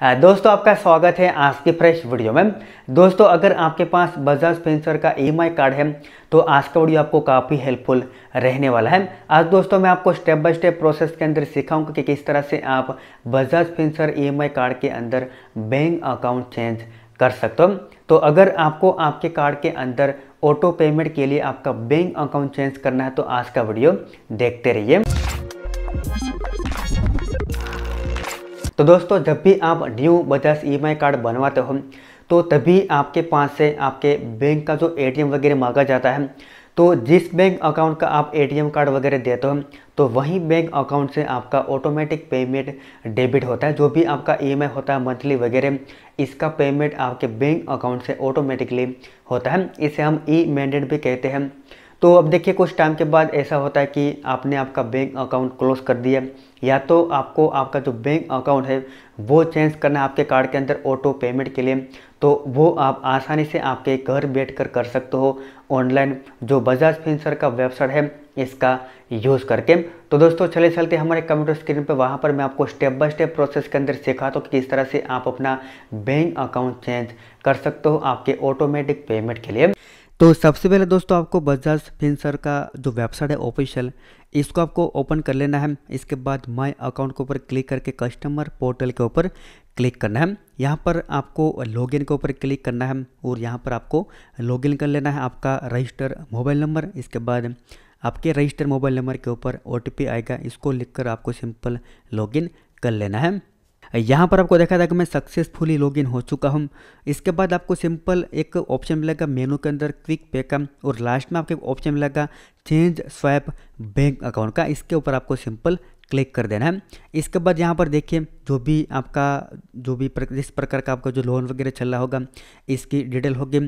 हाँ, दोस्तों आपका स्वागत है आज के फ्रेश वीडियो में दोस्तों अगर आपके पास बजाज फेंसर का ई e कार्ड है तो आज का वीडियो आपको काफ़ी हेल्पफुल रहने वाला है आज दोस्तों मैं आपको स्टेप बाय स्टेप प्रोसेस के अंदर सिखाऊंगा कि किस तरह से आप बजाज फेंसर ई कार्ड के अंदर बैंक अकाउंट चेंज कर सकते हो तो अगर आपको आपके कार्ड के अंदर ऑटो पेमेंट के लिए आपका बैंक अकाउंट चेंज करना है तो आज का वीडियो देखते रहिए तो दोस्तों जब भी आप न्यू बजाज ई कार्ड बनवाते हो तो तभी आपके पास से आपके बैंक का जो एटीएम वगैरह मांगा जाता है तो जिस बैंक अकाउंट का आप एटीएम कार्ड वगैरह देते हो तो वही बैंक अकाउंट से आपका ऑटोमेटिक पेमेंट डेबिट होता है जो भी आपका ईएमआई e होता है मंथली वगैरह इसका पेमेंट आपके बैंक अकाउंट से ऑटोमेटिकली होता है इसे हम ई मैंडेट भी कहते हैं तो अब देखिए कुछ टाइम के बाद ऐसा होता है कि आपने आपका बैंक अकाउंट क्लोज कर दिया या तो आपको आपका जो बैंक अकाउंट है वो चेंज करना है आपके कार्ड के अंदर ऑटो पेमेंट के लिए तो वो आप आसानी से आपके घर बैठकर कर सकते हो ऑनलाइन जो बजाज फिंसर का वेबसाइट है इसका यूज़ करके तो दोस्तों चले चलते हमारे कंप्यूटर स्क्रीन पे वहाँ पर मैं आपको स्टेप बाय स्टेप प्रोसेस के अंदर सिखाता हूँ कि किस तरह से आप अपना बैंक अकाउंट चेंज कर सकते हो आपके ऑटोमेटिक पेमेंट के लिए तो सबसे पहले दोस्तों आपको बजाज फिंसर का जो वेबसाइट है ऑफिशियल इसको आपको ओपन कर लेना है इसके बाद माय अकाउंट के ऊपर क्लिक करके कस्टमर पोर्टल के ऊपर क्लिक करना है यहाँ पर आपको लॉगिन के ऊपर क्लिक करना है और यहाँ पर आपको लॉगिन कर लेना है आपका रजिस्टर मोबाइल नंबर इसके बाद आपके रजिस्टर मोबाइल नंबर के ऊपर ओ आएगा इसको लिख कर आपको सिंपल लॉगिन कर लेना है यहाँ पर आपको देखा था कि मैं सक्सेसफुली लॉगिन हो चुका हूँ इसके बाद आपको सिंपल एक ऑप्शन मिलेगा मेनू के अंदर क्विक पे का और लास्ट में आपको एक ऑप्शन मिलेगा चेंज स्वैप बैंक अकाउंट का इसके ऊपर आपको सिंपल क्लिक कर देना है इसके बाद यहाँ पर देखिए जो भी आपका जो भी प्र, जिस प्रकार का आपका जो लोन वगैरह चल रहा होगा इसकी डिटेल होगी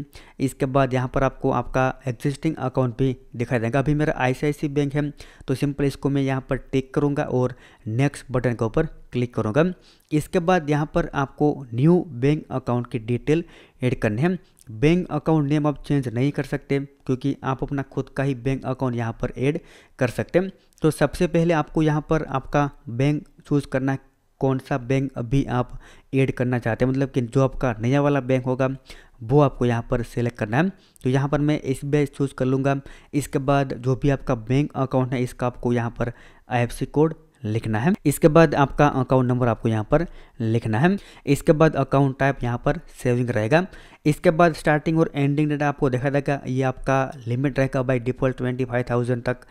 इसके बाद यहाँ पर आपको आपका एग्जिस्टिंग अकाउंट भी दिखाई देगा अभी मेरा आई बैंक है तो सिंपल इसको मैं यहाँ पर टिक करूँगा और नेक्स्ट बटन के ऊपर क्लिक करूँगा इसके बाद यहाँ पर आपको न्यू बैंक अकाउंट की डिटेल एड करनी है बैंक अकाउंट नेम आप चेंज नहीं कर सकते क्योंकि आप अपना खुद का ही बैंक अकाउंट यहाँ पर ऐड कर सकते हैं तो सबसे पहले आपको यहाँ पर आपका बैंक चूज़ करना कौन सा बैंक अभी आप ऐड करना चाहते हैं मतलब कि जो आपका नया वाला बैंक होगा वो आपको यहाँ पर सेलेक्ट करना है तो यहाँ पर मैं एस बी चूज़ कर लूँगा इसके बाद जो भी आपका बैंक अकाउंट है इसका आपको यहाँ पर आई कोड लिखना है इसके बाद आपका अकाउंट नंबर आपको यहाँ पर लिखना है इसके बाद अकाउंट टाइप यहाँ पर सेविंग रहेगा इसके बाद स्टार्टिंग और एंडिंग डेटा आपको देखा देगा ये आपका लिमिट रहेगा by default twenty five thousand तक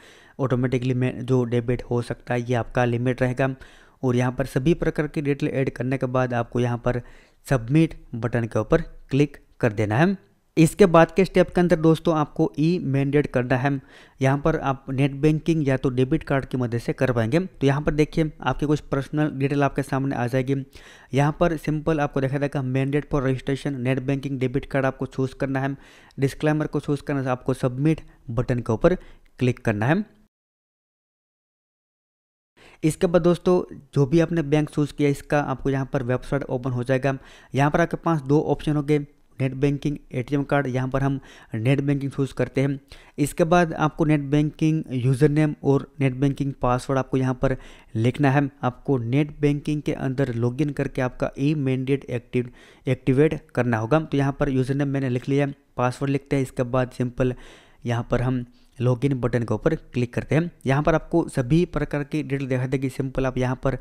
ऑटोमेटिकली में जो डेबिट हो सकता है ये आपका लिमिट रहेगा और यहाँ पर सभी प्रकार की डिटेल ऐड करने के बाद आपको यहाँ पर सबमिट बटन के ऊपर क्लिक कर देना है इसके बाद के स्टेप के अंदर दोस्तों आपको ई मैंडेट करना है यहाँ पर आप नेट बैंकिंग या तो डेबिट कार्ड की मदद से कर पाएंगे तो यहाँ पर देखिए आपके कुछ पर्सनल डिटेल आपके सामने आ जाएगी यहाँ पर सिंपल आपको देखा जाएगा mandate for registration net banking debit card आपको चूज़ करना है डिस्क्लेमर को चूज़ करना है आपको सबमिट बटन के ऊपर क्लिक करना है इसके बाद दोस्तों जो भी आपने बैंक चूज़ किया इसका आपको यहाँ पर वेबसाइट ओपन हो जाएगा यहाँ पर आपके पास दो ऑप्शन हो गए नेट बैंकिंग एटीएम कार्ड यहाँ पर हम नेट बैंकिंग चूज़ करते हैं इसके बाद आपको नेट बैंकिंग यूज़र नेम और नेट बैंकिंग पासवर्ड आपको यहाँ पर लिखना है आपको नेट बैंकिंग के अंदर लॉगिन करके आपका ई मैंडेट एक्टिव एक्टिवेट करना होगा तो यहाँ पर यूज़र नेम मैंने लिख लिया पासवर्ड लिखते हैं इसके बाद सिंपल यहाँ पर हम लॉगिन बटन के ऊपर क्लिक करते हैं यहाँ पर आपको सभी प्रकार की डिटेल दिखाई देगी सिंपल आप यहाँ पर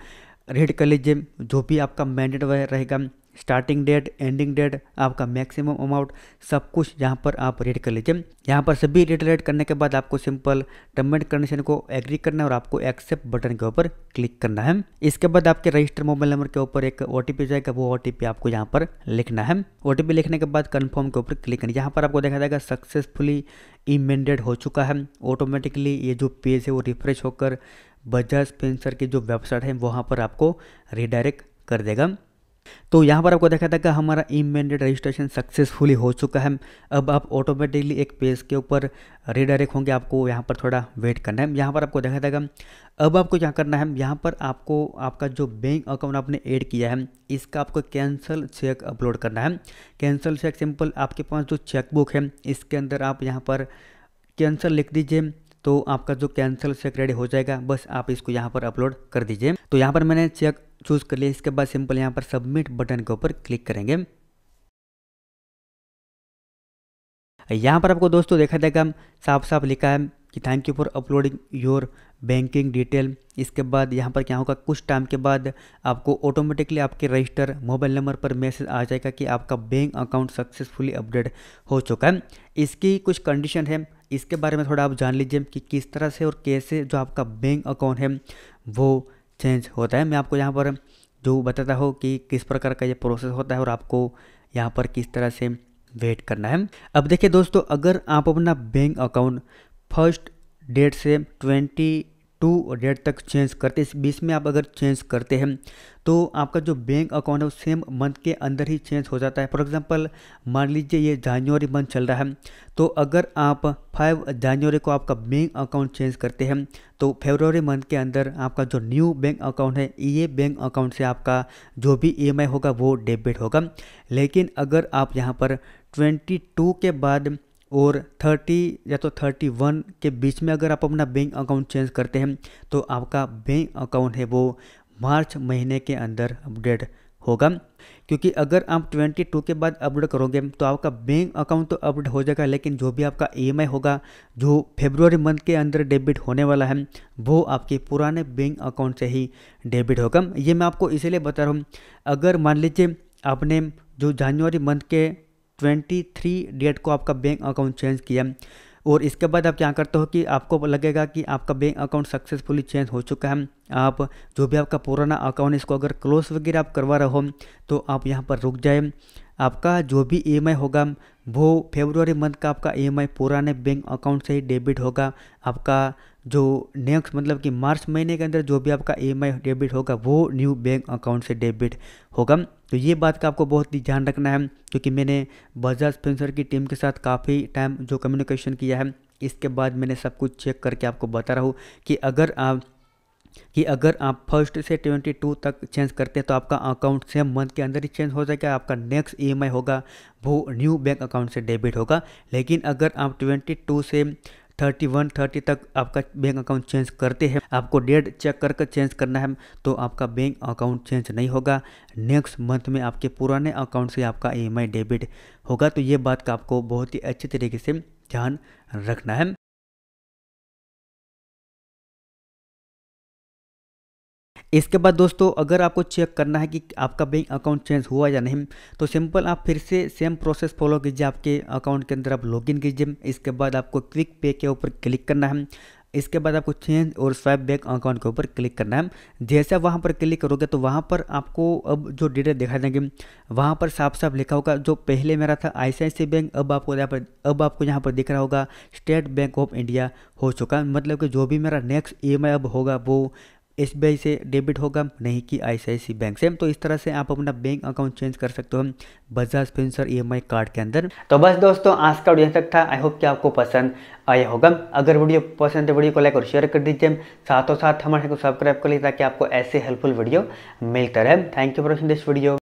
रेड कर लीजिए जो भी आपका मैंडेट रहेगा स्टार्टिंग डेट एंडिंग डेट आपका मैक्सिमम अमाउंट सब कुछ यहाँ पर आप रेड कर लीजिए यहाँ पर सभी रीड रेड करने के बाद आपको सिंपल टर्म एंड कंडीशन को एग्री करना है और आपको एक्सेप्ट बटन के ऊपर क्लिक करना है इसके बाद आपके रजिस्टर मोबाइल नंबर के ऊपर एक ओ जाएगा वो ओ आपको यहाँ पर लिखना है ओ लिखने के बाद कन्फर्म के ऊपर क्लिक करना यहाँ पर आपको देखा जाएगा सक्सेसफुली इमेंडेड हो चुका है ऑटोमेटिकली ये जो पेज है वो रिफ्रेश होकर बजाज पेंसर की जो वेबसाइट है वहाँ पर आपको रिडायरेक्ट कर देगा तो यहाँ पर आपको देखा था कि हमारा ई मैंडेड रजिस्ट्रेशन सक्सेसफुली हो चुका है अब आप ऑटोमेटिकली एक पेज के ऊपर रिडायरेक्ट होंगे आपको यहाँ पर थोड़ा वेट करना है यहाँ पर आपको देखा था अब आपको क्या करना है यहाँ पर आपको आपका जो बैंक अकाउंट आपने ऐड किया है इसका आपको कैंसल चेक अपलोड करना है कैंसल चेक सिंपल आपके पास जो चेकबुक है इसके अंदर आप यहाँ पर कैंसल लिख दीजिए तो आपका जो कैंसिल चेक रेडी हो जाएगा बस आप इसको यहाँ पर अपलोड कर दीजिए तो यहाँ पर मैंने चेक चूज़ कर लिया इसके बाद सिंपल यहाँ पर सबमिट बटन के ऊपर क्लिक करेंगे यहाँ पर आपको दोस्तों देखा जाएगा साफ साफ लिखा है कि thank you for uploading your banking detail इसके बाद यहाँ पर क्या होगा कुछ टाइम के बाद आपको ऑटोमेटिकली आपके रजिस्टर मोबाइल नंबर पर मैसेज आ जाएगा कि आपका बैंक अकाउंट सक्सेसफुली अपडेट हो चुका है इसकी कुछ कंडीशन है इसके बारे में थोड़ा आप जान लीजिए कि किस तरह से और कैसे जो आपका बैंक अकाउंट है वो चेंज होता है मैं आपको यहाँ पर जो बताता हूँ कि किस प्रकार का ये प्रोसेस होता है और आपको यहाँ पर किस तरह से वेट करना है अब देखिए दोस्तों अगर आप अपना बैंक अकाउंट फर्स्ट डेट से ट्वेंटी टू डेट तक चेंज करते इस बीच में आप अगर चेंज करते हैं तो आपका जो बैंक अकाउंट है वो सेम मंथ के अंदर ही चेंज हो जाता है फॉर एग्जांपल मान लीजिए ये जनवरी मंथ चल रहा है तो अगर आप फाइव जनवरी को आपका बैंक अकाउंट चेंज करते हैं तो फेबरवरी मंथ के अंदर आपका जो न्यू बैंक अकाउंट है ये बैंक अकाउंट से आपका जो भी ई होगा वो डेबिट होगा लेकिन अगर आप यहाँ पर ट्वेंटी टू के बाद और 30 या तो 31 के बीच में अगर आप अपना बैंक अकाउंट चेंज करते हैं तो आपका बैंक अकाउंट है वो मार्च महीने के अंदर अपडेट होगा क्योंकि अगर आप 22 के बाद अपडेट करोगे तो आपका बैंक अकाउंट तो अपडेट हो जाएगा लेकिन जो भी आपका ई e होगा जो फेब्रुवरी मंथ के अंदर डेबिट होने वाला है वो आपके पुराने बैंक अकाउंट से ही डेबिट होगा ये मैं आपको इसीलिए बता रहा हूँ अगर मान लीजिए आपने जो जनवरी मंथ के ट्वेंटी थ्री डेट को आपका बैंक अकाउंट चेंज किया और इसके बाद आप क्या करते हो कि आपको लगेगा कि आपका बैंक अकाउंट सक्सेसफुली चेंज हो चुका है आप जो भी आपका पुराना अकाउंट इसको अगर क्लोज वगैरह आप करवा रहे हो तो आप यहाँ पर रुक जाए आपका जो भी ई e होगा वो फेब्रुवरी मंथ का आपका ई e पुराने बैंक अकाउंट से ही डेबिट होगा आपका जो नेक्स्ट मतलब कि मार्च महीने के अंदर जो भी आपका ई e डेबिट होगा वो न्यू बैंक अकाउंट से डेबिट होगा तो ये बात का आपको बहुत ही ध्यान रखना है क्योंकि मैंने बजाज पेंसर की टीम के साथ काफ़ी टाइम जो कम्युनिकेशन किया है इसके बाद मैंने सब कुछ चेक करके आपको बता रहा हूँ कि अगर आप कि अगर आप फर्स्ट से ट्वेंटी टू तक चेंज करते हैं तो आपका अकाउंट सेम मंथ के अंदर ही चेंज हो जाएगा आपका नेक्स्ट ई e होगा वो न्यू बैंक अकाउंट से डेबिट होगा लेकिन अगर आप ट्वेंटी टू से थर्टी वन थर्टी तक आपका बैंक अकाउंट चेंज करते हैं आपको डेट चेक करके चेंज करना है तो आपका बैंक अकाउंट चेंज नहीं होगा नेक्स्ट मंथ में आपके पुराने अकाउंट से आपका ई डेबिट होगा तो ये बात का आपको बहुत ही अच्छे तरीके से ध्यान रखना है इसके बाद दोस्तों अगर आपको चेक करना है कि आपका बैंक अकाउंट चेंज हुआ या नहीं तो सिंपल आप फिर से सेम प्रोसेस फॉलो कीजिए आपके अकाउंट के अंदर आप लॉगिन कीजिए इसके बाद आपको क्विक पे के ऊपर क्लिक करना है इसके बाद आपको चेंज और स्वाइप बैक अकाउंट के ऊपर क्लिक करना है जैसे वहाँ पर क्लिक करोगे तो वहाँ पर आपको अब जो डिटेल दिखाई देंगे वहाँ पर साफ साफ लिखा होगा जो पहले मेरा था आई बैंक अब आपको यहाँ पर अब आपको यहाँ पर दिख रहा होगा स्टेट बैंक ऑफ इंडिया हो चुका मतलब कि जो भी मेरा नेक्स्ट ई अब होगा वो एस से डेबिट होगा नहीं कि आई बैंक से तो इस तरह से आप अपना बैंक अकाउंट चेंज कर सकते हो बजाज फिंसर ई कार्ड के अंदर तो बस दोस्तों आज का वीडियो तक था आई होप कि आपको पसंद आया होगा अगर वीडियो पसंद है वीडियो को लाइक और शेयर कर दीजिए साथों साथ हमारे को सब्सक्राइब कर लीजिए ताकि आपको ऐसे हेल्पफुल वीडियो मिलता रहे thank you for watching this video